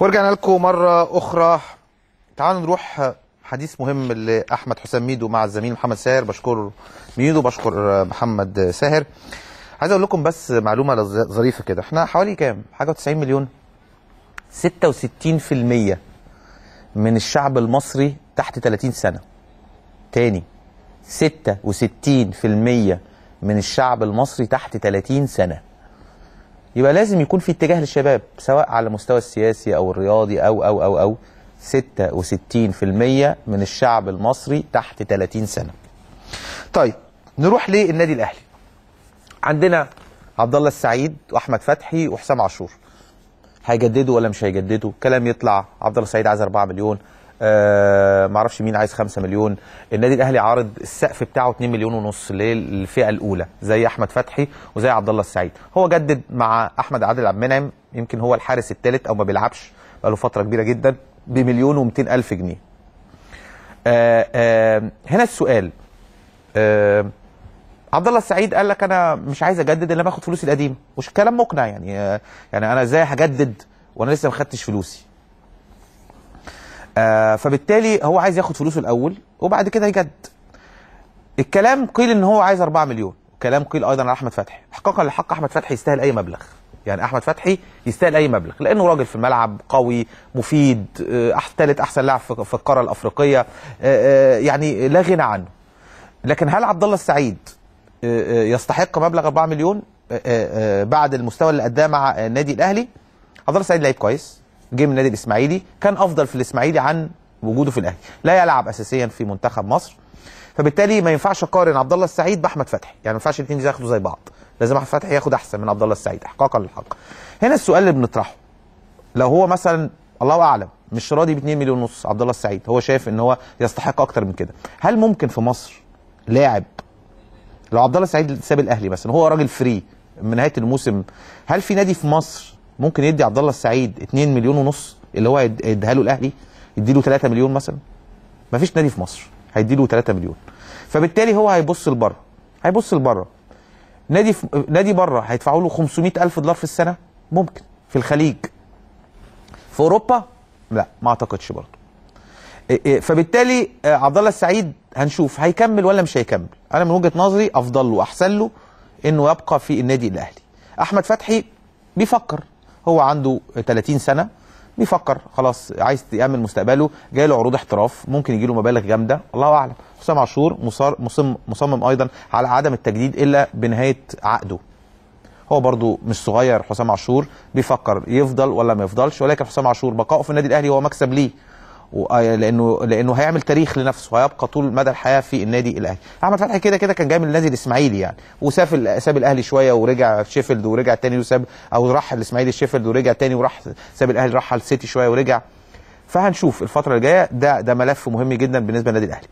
ورجعنا لكم مره اخرى تعالوا نروح حديث مهم لاحمد حسام ميدو مع الزميل محمد ساهر بشكر ميدو بشكر محمد ساهر عايز اقول لكم بس معلومه ظريفه كده احنا حوالي كام حاجه 90 مليون 66% من الشعب المصري تحت 30 سنه تاني 66% من الشعب المصري تحت 30 سنه يبقى لازم يكون في اتجاه للشباب سواء على المستوى السياسي او الرياضي او او او او 66% من الشعب المصري تحت 30 سنه. طيب نروح للنادي الاهلي. عندنا عبد الله السعيد واحمد فتحي وحسام عاشور. هيجددوا ولا مش هيجددوا؟ كلام يطلع عبد الله السعيد عايز 4 مليون، ما آه، معرفش مين عايز 5 مليون النادي الاهلي عارض السقف بتاعه 2 مليون ونص للفئه الاولى زي احمد فتحي وزي عبد الله السعيد هو جدد مع احمد عادل عبد المنعم يمكن هو الحارس الثالث او ما بيلعبش بقاله فتره كبيره جدا بمليون و الف جنيه آه، آه، هنا السؤال عبد الله السعيد قال لك انا مش عايز اجدد الا باخد فلوسي القديمه مش كلام مقنع يعني يعني انا ازاي هجدد وانا لسه ما خدتش فلوسي آه فبالتالي هو عايز ياخد فلوسه الاول وبعد كده يجد الكلام قيل ان هو عايز 4 مليون كلام قيل ايضا على احمد فتحي حقا للحق احمد فتحي يستاهل اي مبلغ يعني احمد فتحي يستاهل اي مبلغ لانه راجل في الملعب قوي مفيد ثالث آه، احسن لاعب في القاره الافريقيه آه، آه، يعني لا غنى عنه لكن هل عبد الله السعيد يستحق مبلغ 4 مليون بعد المستوى اللي اداه مع النادي الاهلي عبد الله السعيد لعيب كويس جه من النادي الاسماعيلي كان افضل في الاسماعيلي عن وجوده في الاهلي لا يلعب اساسيا في منتخب مصر فبالتالي ما ينفعش اقارن عبد الله السعيد باحمد فتحي يعني ما ينفعش الاثنين ياخدوا زي بعض لازم احمد فتحي ياخد احسن من عبد الله السعيد احقاقا للحق هنا السؤال اللي بنطرحه لو هو مثلا الله اعلم مش راضي ب 2 مليون ونص عبد الله السعيد هو شايف ان هو يستحق اكتر من كده هل ممكن في مصر لاعب لو عبد الله السعيد ساب الاهلي مثلا هو راجل فري من نهايه الموسم هل في نادي في مصر ممكن يدي عبد الله السعيد 2 مليون ونص اللي هو يديها له الاهلي يدي له 3 مليون مثلا ما فيش نادي في مصر هيدي له 3 مليون فبالتالي هو هيبص لبره هيبص لبره نادي ف... نادي بره هيدفعوا له 500 الف دولار في السنه ممكن في الخليج في اوروبا لا ما اعتقدش برضه فبالتالي آه، عبد الله السعيد هنشوف هيكمل ولا مش هيكمل انا من وجهه نظري افضل له احسن له انه يبقى في النادي الاهلي احمد فتحي بيفكر هو عنده 30 سنه بيفكر خلاص عايز يامن مستقبله جاي له عروض احتراف ممكن يجي له مبالغ جامده الله اعلم حسام عاشور مصمم ايضا على عدم التجديد الا بنهايه عقده هو برضو مش صغير حسام عاشور بيفكر يفضل ولا ما يفضلش ولكن حسام عاشور بقاؤه في النادي الاهلي هو مكسب ليه لانه لانه هيعمل تاريخ لنفسه هيبقى طول مدى الحياه في النادي الاهلي احمد فتحي كده كده كان جاي من النادي الاسماعيلي يعني وساب ساب الاهلي شويه ورجع شيفيلد ورجع تاني وساب او راح الاسماعيلي شيفيلد ورجع تاني وراح ساب الاهلي راح السيتي شويه ورجع فهنشوف الفتره الجايه ده ده ملف مهم جدا بالنسبه للنادي الاهلي